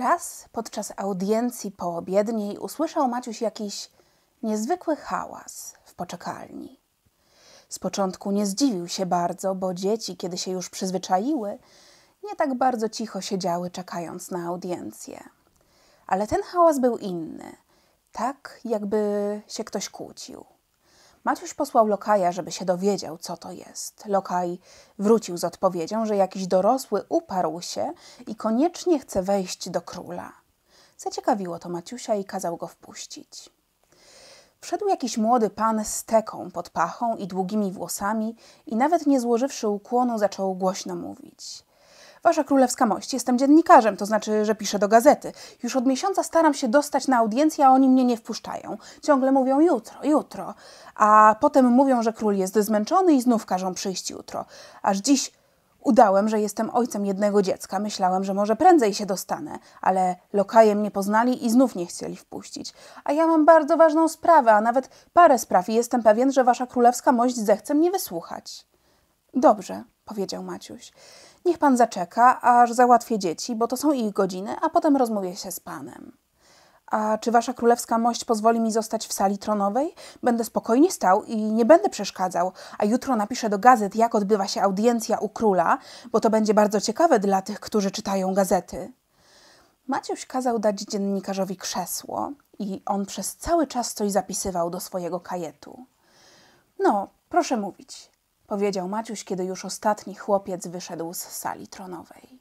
Raz podczas audiencji poobiedniej usłyszał Maciuś jakiś niezwykły hałas w poczekalni. Z początku nie zdziwił się bardzo, bo dzieci, kiedy się już przyzwyczaiły, nie tak bardzo cicho siedziały, czekając na audiencję. Ale ten hałas był inny, tak jakby się ktoś kłócił. Maciuś posłał Lokaja, żeby się dowiedział, co to jest. Lokaj wrócił z odpowiedzią, że jakiś dorosły uparł się i koniecznie chce wejść do króla. Zaciekawiło to Maciusia i kazał go wpuścić. Wszedł jakiś młody pan z teką pod pachą i długimi włosami i nawet nie złożywszy ukłonu zaczął głośno mówić. Wasza królewska mość, jestem dziennikarzem, to znaczy, że piszę do gazety. Już od miesiąca staram się dostać na audiencję, a oni mnie nie wpuszczają. Ciągle mówią jutro, jutro. A potem mówią, że król jest zmęczony i znów każą przyjść jutro. Aż dziś udałem, że jestem ojcem jednego dziecka. Myślałem, że może prędzej się dostanę, ale lokaje mnie poznali i znów nie chcieli wpuścić. A ja mam bardzo ważną sprawę, a nawet parę spraw i jestem pewien, że wasza królewska mość zechce mnie wysłuchać. Dobrze, powiedział Maciuś. Niech pan zaczeka, aż załatwię dzieci, bo to są ich godziny, a potem rozmówię się z panem. A czy wasza królewska mość pozwoli mi zostać w sali tronowej? Będę spokojnie stał i nie będę przeszkadzał, a jutro napiszę do gazet, jak odbywa się audiencja u króla, bo to będzie bardzo ciekawe dla tych, którzy czytają gazety. Maciuś kazał dać dziennikarzowi krzesło i on przez cały czas coś zapisywał do swojego kajetu. No, proszę mówić, powiedział Maciuś, kiedy już ostatni chłopiec wyszedł z sali tronowej.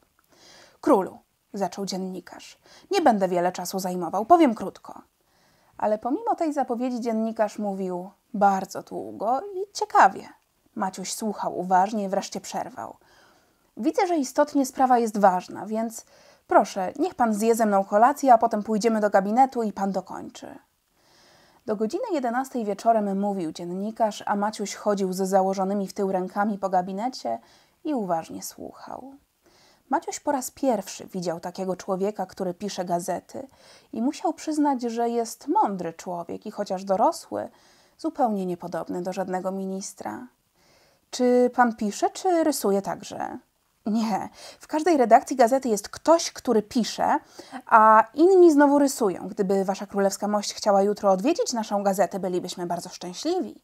Królu, zaczął dziennikarz, nie będę wiele czasu zajmował, powiem krótko. Ale pomimo tej zapowiedzi dziennikarz mówił bardzo długo i ciekawie. Maciuś słuchał uważnie i wreszcie przerwał. Widzę, że istotnie sprawa jest ważna, więc proszę, niech pan zje ze mną kolację, a potem pójdziemy do gabinetu i pan dokończy. Do godziny 11 wieczorem mówił dziennikarz, a Maciuś chodził z założonymi w tył rękami po gabinecie i uważnie słuchał. Maciuś po raz pierwszy widział takiego człowieka, który pisze gazety i musiał przyznać, że jest mądry człowiek i chociaż dorosły, zupełnie niepodobny do żadnego ministra. Czy pan pisze, czy rysuje także? Nie. W każdej redakcji gazety jest ktoś, który pisze, a inni znowu rysują. Gdyby Wasza Królewska Mość chciała jutro odwiedzić naszą gazetę, bylibyśmy bardzo szczęśliwi.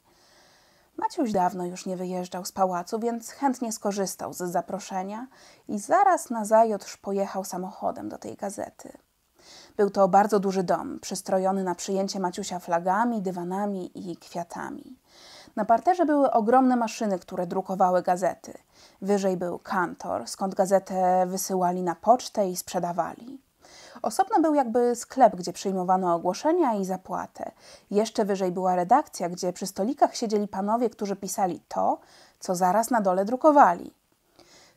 Maciuś dawno już nie wyjeżdżał z pałacu, więc chętnie skorzystał z zaproszenia i zaraz na zajutrz pojechał samochodem do tej gazety. Był to bardzo duży dom, przystrojony na przyjęcie Maciusia flagami, dywanami i kwiatami. Na parterze były ogromne maszyny, które drukowały gazety. Wyżej był kantor, skąd gazetę wysyłali na pocztę i sprzedawali. Osobno był jakby sklep, gdzie przyjmowano ogłoszenia i zapłatę. Jeszcze wyżej była redakcja, gdzie przy stolikach siedzieli panowie, którzy pisali to, co zaraz na dole drukowali.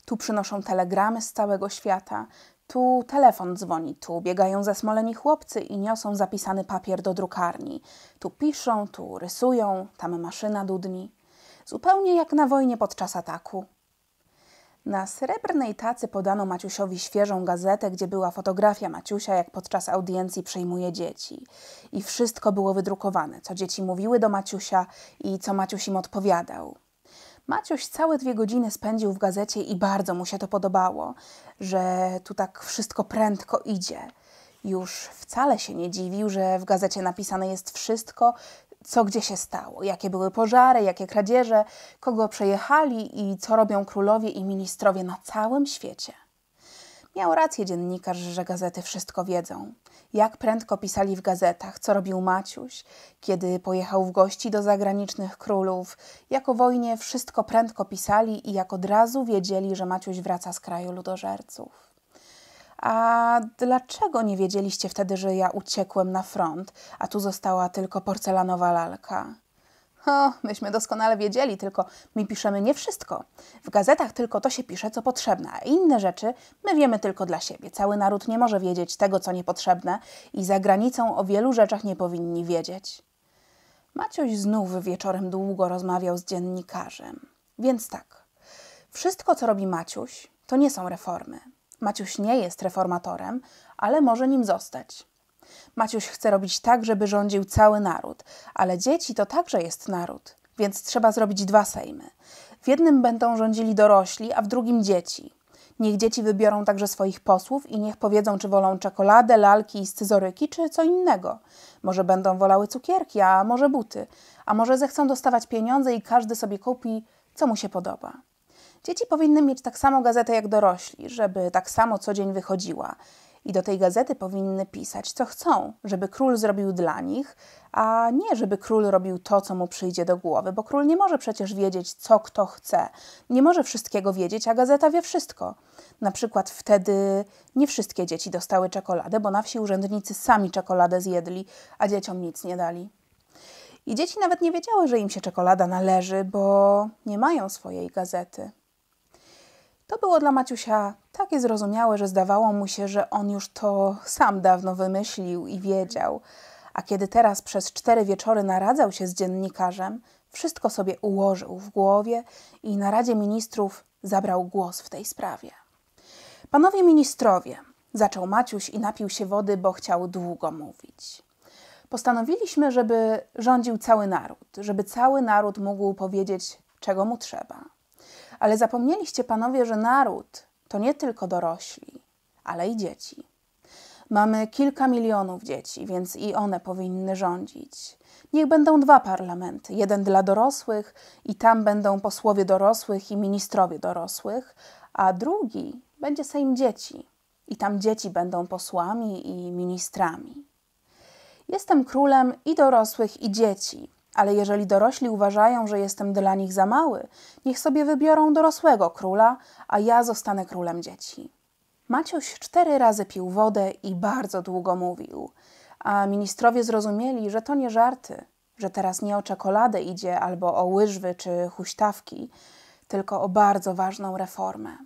Tu przynoszą telegramy z całego świata, tu telefon dzwoni, tu biegają zasmoleni chłopcy i niosą zapisany papier do drukarni. Tu piszą, tu rysują, tam maszyna dudni. Zupełnie jak na wojnie podczas ataku. Na srebrnej tacy podano Maciusiowi świeżą gazetę, gdzie była fotografia Maciusia, jak podczas audiencji przyjmuje dzieci. I wszystko było wydrukowane, co dzieci mówiły do Maciusia i co Maciuś im odpowiadał. Maciuś całe dwie godziny spędził w gazecie i bardzo mu się to podobało, że tu tak wszystko prędko idzie. Już wcale się nie dziwił, że w gazecie napisane jest wszystko, co gdzie się stało, jakie były pożary, jakie kradzieże, kogo przejechali i co robią królowie i ministrowie na całym świecie. Miał rację dziennikarz, że gazety wszystko wiedzą. Jak prędko pisali w gazetach, co robił Maciuś, kiedy pojechał w gości do zagranicznych królów. Jak o wojnie wszystko prędko pisali i jak od razu wiedzieli, że Maciuś wraca z kraju ludożerców. A dlaczego nie wiedzieliście wtedy, że ja uciekłem na front, a tu została tylko porcelanowa lalka? O, no, myśmy doskonale wiedzieli, tylko my piszemy nie wszystko. W gazetach tylko to się pisze, co potrzebne, a inne rzeczy my wiemy tylko dla siebie. Cały naród nie może wiedzieć tego, co niepotrzebne i za granicą o wielu rzeczach nie powinni wiedzieć. Maciuś znów wieczorem długo rozmawiał z dziennikarzem. Więc tak, wszystko, co robi Maciuś, to nie są reformy. Maciuś nie jest reformatorem, ale może nim zostać. Maciuś chce robić tak, żeby rządził cały naród, ale dzieci to także jest naród, więc trzeba zrobić dwa sejmy. W jednym będą rządzili dorośli, a w drugim dzieci. Niech dzieci wybiorą także swoich posłów i niech powiedzą, czy wolą czekoladę, lalki i scyzoryki, czy co innego. Może będą wolały cukierki, a może buty, a może zechcą dostawać pieniądze i każdy sobie kupi, co mu się podoba. Dzieci powinny mieć tak samo gazetę jak dorośli, żeby tak samo co dzień wychodziła i do tej gazety powinny pisać, co chcą, żeby król zrobił dla nich, a nie żeby król robił to, co mu przyjdzie do głowy, bo król nie może przecież wiedzieć, co kto chce. Nie może wszystkiego wiedzieć, a gazeta wie wszystko. Na przykład wtedy nie wszystkie dzieci dostały czekoladę, bo na wsi urzędnicy sami czekoladę zjedli, a dzieciom nic nie dali. I dzieci nawet nie wiedziały, że im się czekolada należy, bo nie mają swojej gazety. To było dla Maciusia takie zrozumiałe, że zdawało mu się, że on już to sam dawno wymyślił i wiedział. A kiedy teraz przez cztery wieczory naradzał się z dziennikarzem, wszystko sobie ułożył w głowie i na Radzie Ministrów zabrał głos w tej sprawie. Panowie ministrowie, zaczął Maciuś i napił się wody, bo chciał długo mówić. Postanowiliśmy, żeby rządził cały naród, żeby cały naród mógł powiedzieć, czego mu trzeba. Ale zapomnieliście panowie, że naród to nie tylko dorośli, ale i dzieci. Mamy kilka milionów dzieci, więc i one powinny rządzić. Niech będą dwa parlamenty, jeden dla dorosłych i tam będą posłowie dorosłych i ministrowie dorosłych, a drugi będzie Sejm Dzieci i tam dzieci będą posłami i ministrami. Jestem królem i dorosłych, i dzieci, ale jeżeli dorośli uważają, że jestem dla nich za mały, niech sobie wybiorą dorosłego króla, a ja zostanę królem dzieci. Maciuś cztery razy pił wodę i bardzo długo mówił, a ministrowie zrozumieli, że to nie żarty, że teraz nie o czekoladę idzie albo o łyżwy czy huśtawki, tylko o bardzo ważną reformę.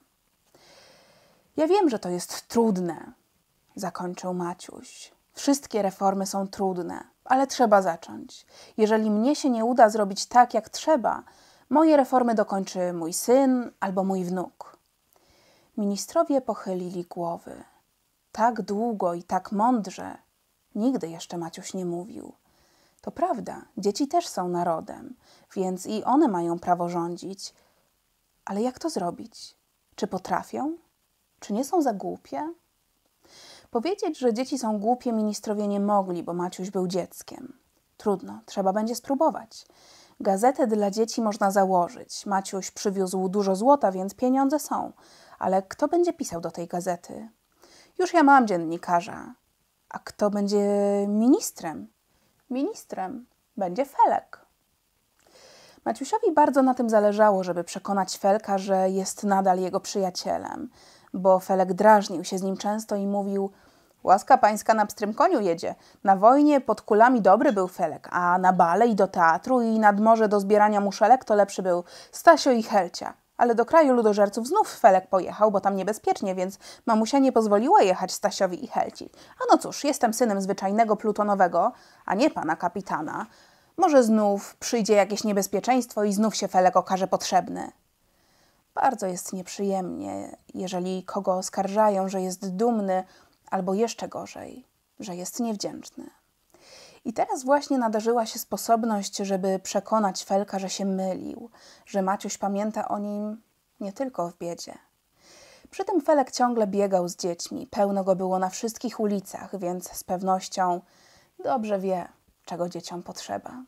Ja wiem, że to jest trudne, zakończył Maciuś. Wszystkie reformy są trudne, ale trzeba zacząć. Jeżeli mnie się nie uda zrobić tak, jak trzeba, moje reformy dokończy mój syn albo mój wnuk. Ministrowie pochylili głowy. Tak długo i tak mądrze nigdy jeszcze Maciuś nie mówił. To prawda, dzieci też są narodem, więc i one mają prawo rządzić. Ale jak to zrobić? Czy potrafią? Czy nie są za głupie? Powiedzieć, że dzieci są głupie, ministrowie nie mogli, bo Maciuś był dzieckiem. Trudno, trzeba będzie spróbować. Gazetę dla dzieci można założyć. Maciuś przywiózł dużo złota, więc pieniądze są. Ale kto będzie pisał do tej gazety? Już ja mam dziennikarza. A kto będzie ministrem? Ministrem będzie Felek. Maciusiowi bardzo na tym zależało, żeby przekonać Felka, że jest nadal jego przyjacielem, bo Felek drażnił się z nim często i mówił Łaska pańska na pstrym koniu jedzie. Na wojnie pod kulami dobry był Felek, a na bale i do teatru i nad morze do zbierania muszelek to lepszy był Stasio i Helcia. Ale do kraju ludożerców znów Felek pojechał, bo tam niebezpiecznie, więc mamusia nie pozwoliła jechać Stasiowi i Helci. A no cóż, jestem synem zwyczajnego plutonowego, a nie pana kapitana. Może znów przyjdzie jakieś niebezpieczeństwo i znów się Felek okaże potrzebny. Bardzo jest nieprzyjemnie, jeżeli kogo oskarżają, że jest dumny, albo jeszcze gorzej, że jest niewdzięczny. I teraz właśnie nadarzyła się sposobność, żeby przekonać Felka, że się mylił, że Maciuś pamięta o nim nie tylko w biedzie. Przy tym Felek ciągle biegał z dziećmi, pełno go było na wszystkich ulicach, więc z pewnością dobrze wie, czego dzieciom potrzeba.